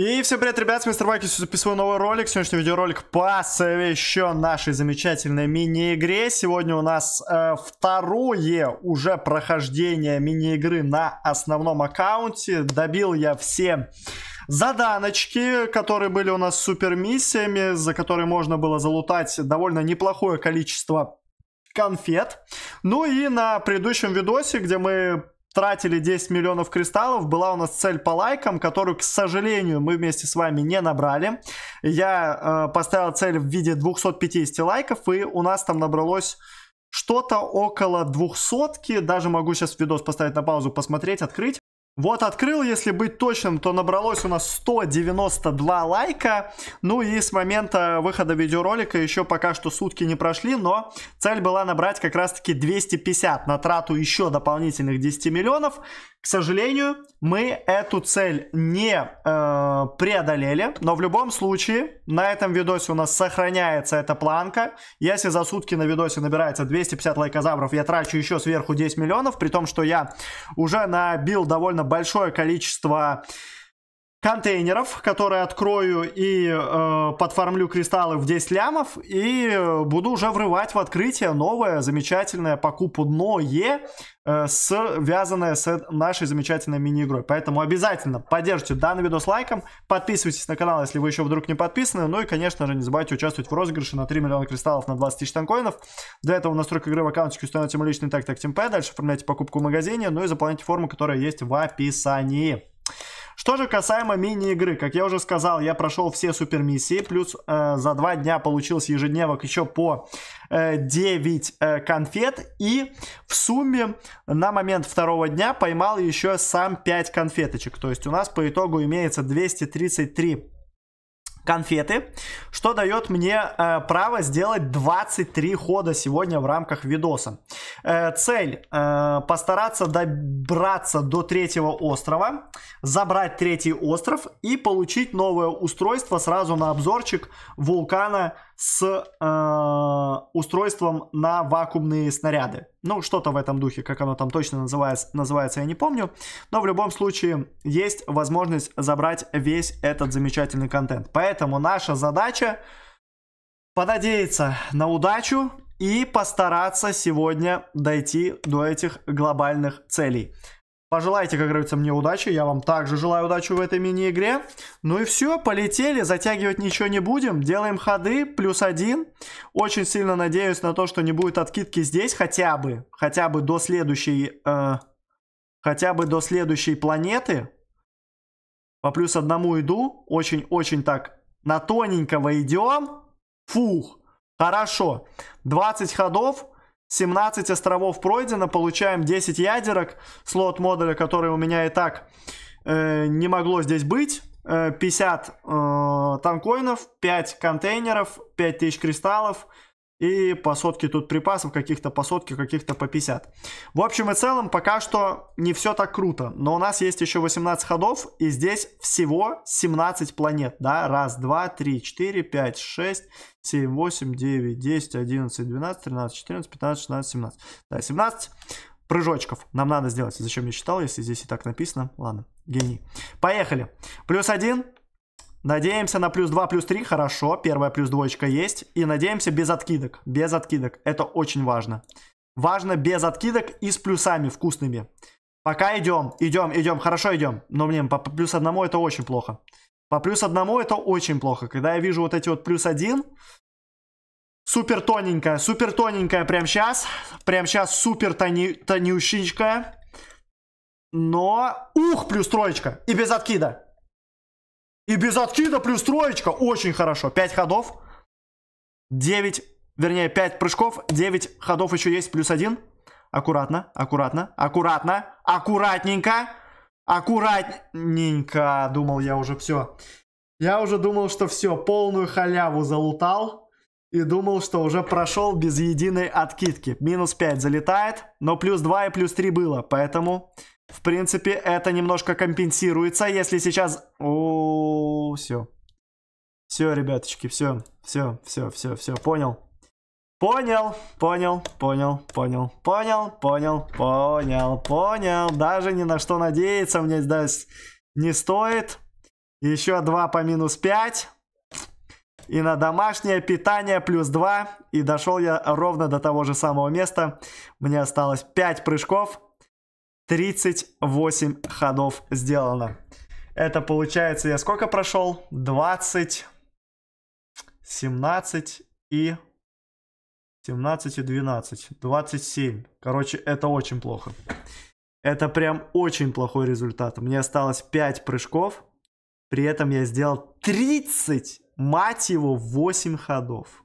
И всем привет, ребят, с Мистер Вакис записываю новый ролик. Сегодняшний видеоролик посвящен нашей замечательной мини-игре. Сегодня у нас э, второе уже прохождение мини-игры на основном аккаунте. Добил я все заданочки, которые были у нас супер миссиями, за которые можно было залутать довольно неплохое количество конфет. Ну и на предыдущем видосе, где мы стратили 10 миллионов кристаллов. Была у нас цель по лайкам, которую, к сожалению, мы вместе с вами не набрали. Я э, поставил цель в виде 250 лайков, и у нас там набралось что-то около двухсотки, даже могу сейчас видос поставить на паузу, посмотреть, открыть. Вот открыл, если быть точным, то набралось у нас 192 лайка. Ну и с момента выхода видеоролика еще пока что сутки не прошли, но цель была набрать как раз-таки 250 на трату еще дополнительных 10 миллионов. К сожалению, мы эту цель не э, преодолели, но в любом случае на этом видосе у нас сохраняется эта планка. Если за сутки на видосе набирается 250 лайкозавров, я трачу еще сверху 10 миллионов, при том, что я уже набил довольно большое количество контейнеров, которые открою и э, подформлю кристаллы в 10 лямов, и э, буду уже врывать в открытие новое замечательное покупное, э, связанное с нашей замечательной мини-игрой. Поэтому обязательно поддержите данный видос лайком, подписывайтесь на канал, если вы еще вдруг не подписаны, ну и, конечно же, не забывайте участвовать в розыгрыше на 3 миллиона кристаллов на 20 тысяч танкоинов. Для этого настройка игры в аккаунтике установите мой личный тактик Тимпэ, дальше оформляйте покупку в магазине, ну и заполняйте форму, которая есть в описании. Что же касаемо мини-игры, как я уже сказал, я прошел все супермиссии плюс э, за два дня получилось ежедневок еще по э, 9 э, конфет, и в сумме на момент второго дня поймал еще сам 5 конфеточек, то есть у нас по итогу имеется 233 конфеты, что дает мне э, право сделать 23 хода сегодня в рамках видоса. Э, цель э, постараться добраться до третьего острова, забрать третий остров и получить новое устройство сразу на обзорчик вулкана с э, устройством на вакуумные снаряды. Ну, что-то в этом духе, как оно там точно называется, называется, я не помню. Но в любом случае есть возможность забрать весь этот замечательный контент. Поэтому наша задача понадеяться на удачу и постараться сегодня дойти до этих глобальных целей. Пожелайте, как говорится, мне удачи. Я вам также желаю удачи в этой мини-игре. Ну и все, полетели. Затягивать ничего не будем. Делаем ходы. Плюс один. Очень сильно надеюсь на то, что не будет откидки здесь. Хотя бы. Хотя бы до следующей... Э, хотя бы до следующей планеты. По плюс одному иду. Очень-очень так на тоненького идем. Фух. Хорошо. 20 ходов. 17 островов пройдено, получаем 10 ядерок, слот модуля, который у меня и так э, не могло здесь быть. 50 э, э, танкоинов, 5 контейнеров, 5000 кристаллов, и по сотке тут припасов, каких-то по сотке, каких-то по 50. В общем и целом, пока что не все так круто, но у нас есть еще 18 ходов, и здесь всего 17 планет, да, раз, два, три, четыре, пять, шесть, семь, восемь, девять, десять, одиннадцать, двенадцать, тринадцать, четырнадцать, пятнадцать, шестнадцать, семнадцать, да, семнадцать прыжочков нам надо сделать, зачем я считал, если здесь и так написано, ладно, гений. Поехали, плюс один, Надеемся на плюс 2, плюс 3, хорошо. Первая плюс двоечка есть. И надеемся без откидок. Без откидок. Это очень важно. Важно без откидок и с плюсами вкусными. Пока идем, идем, идем, хорошо идем. Но, блин, по плюс одному это очень плохо. По плюс одному это очень плохо. Когда я вижу вот эти вот плюс один, супер тоненькая, супер тоненькая прям сейчас. Прям сейчас супер тони, тонющенькая. Но, ух, плюс троечка. И без откида. И без откида плюс троечка. Очень хорошо. 5 ходов. 9, вернее, 5 прыжков. 9 ходов еще есть, плюс 1. Аккуратно, аккуратно, аккуратно, аккуратненько. Аккуратненько, думал я уже все. Я уже думал, что все, полную халяву залутал. И думал, что уже прошел без единой откидки. Минус 5 залетает, но плюс 2 и плюс 3 было. Поэтому, в принципе, это немножко компенсируется. Если сейчас... О -о -о все. Все, ребяточки, все, все, все, все, все, понял. Понял, понял, понял, понял, понял, понял, понял, понял. Даже ни на что надеяться мне здесь не стоит. Еще 2 по минус 5. И на домашнее питание плюс 2. И дошел я ровно до того же самого места. Мне осталось 5 прыжков. 38 ходов сделано. Это получается, я сколько прошел? 20, 17 и 17 и 12. 27. Короче, это очень плохо. Это прям очень плохой результат. Мне осталось 5 прыжков. При этом я сделал 30, мать его, 8 ходов.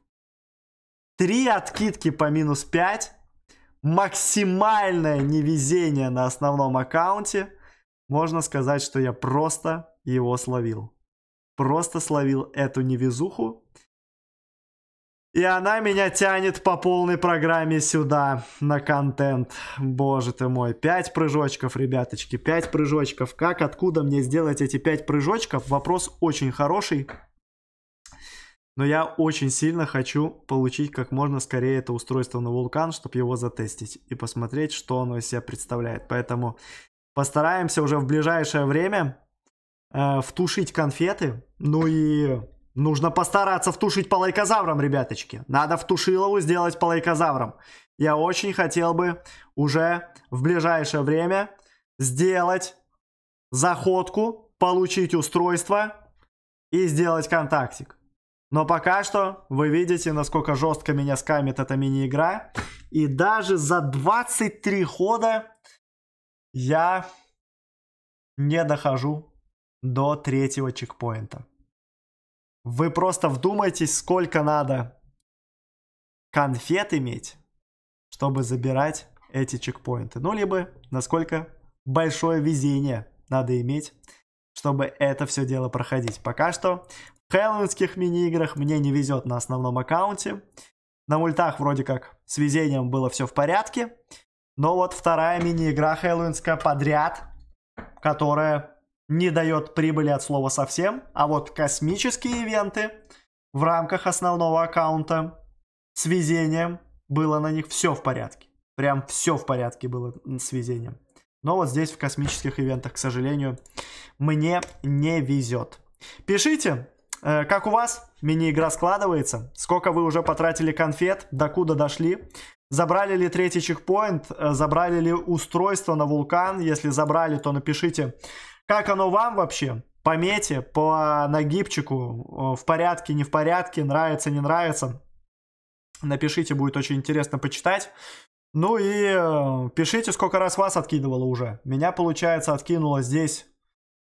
3 откидки по минус 5. Максимальное невезение на основном аккаунте. Можно сказать, что я просто его словил. Просто словил эту невезуху. И она меня тянет по полной программе сюда, на контент. Боже ты мой, пять прыжочков, ребяточки, пять прыжочков. Как, откуда мне сделать эти пять прыжочков? Вопрос очень хороший. Но я очень сильно хочу получить как можно скорее это устройство на вулкан, чтобы его затестить и посмотреть, что оно из себя представляет. Поэтому Постараемся уже в ближайшее время э, втушить конфеты. Ну и нужно постараться втушить по лайкозаврам, ребяточки. Надо втушилову сделать по лайкозаврам. Я очень хотел бы уже в ближайшее время сделать заходку, получить устройство и сделать контактик. Но пока что вы видите, насколько жестко меня скамит эта мини-игра. И даже за 23 хода я не дохожу до третьего чекпоинта. Вы просто вдумайтесь, сколько надо конфет иметь, чтобы забирать эти чекпоинты. Ну, либо насколько большое везение надо иметь, чтобы это все дело проходить. Пока что в хэллоуинских мини-играх мне не везет на основном аккаунте. На мультах вроде как с везением было все в порядке. Но вот вторая мини-игра хэллоуинская подряд, которая не дает прибыли от слова совсем, а вот космические ивенты в рамках основного аккаунта с везением было на них все в порядке. Прям все в порядке было с везением. Но вот здесь в космических ивентах, к сожалению, мне не везет. Пишите, э, как у вас мини-игра складывается, сколько вы уже потратили конфет, докуда дошли. Забрали ли третий чекпоинт? Э, забрали ли устройство на вулкан? Если забрали, то напишите, как оно вам вообще? По мете, по нагибчику, э, в порядке, не в порядке, нравится, не нравится. Напишите, будет очень интересно почитать. Ну и э, пишите, сколько раз вас откидывало уже. Меня, получается, откинуло здесь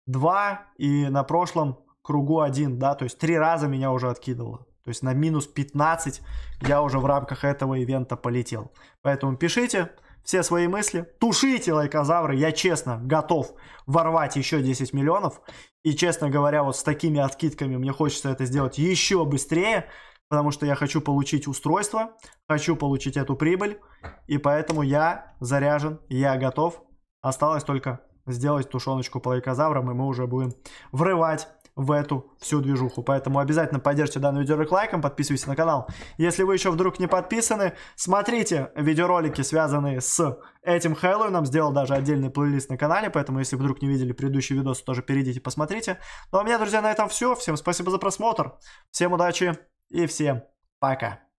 два и на прошлом кругу один, да, то есть три раза меня уже откидывало. То есть на минус 15 я уже в рамках этого ивента полетел. Поэтому пишите все свои мысли, тушите лайкозавры, я честно готов ворвать еще 10 миллионов. И честно говоря, вот с такими откидками мне хочется это сделать еще быстрее, потому что я хочу получить устройство, хочу получить эту прибыль. И поэтому я заряжен, я готов. Осталось только сделать тушеночку по лайкозаврам, и мы уже будем врывать в эту всю движуху. Поэтому обязательно поддержите данный видеоролик лайком, подписывайтесь на канал. Если вы еще вдруг не подписаны, смотрите видеоролики, связанные с этим Хэллоуином. Сделал даже отдельный плейлист на канале, поэтому если вдруг не видели предыдущий видос, тоже перейдите, посмотрите. Ну а у меня, друзья, на этом все. Всем спасибо за просмотр, всем удачи и всем пока.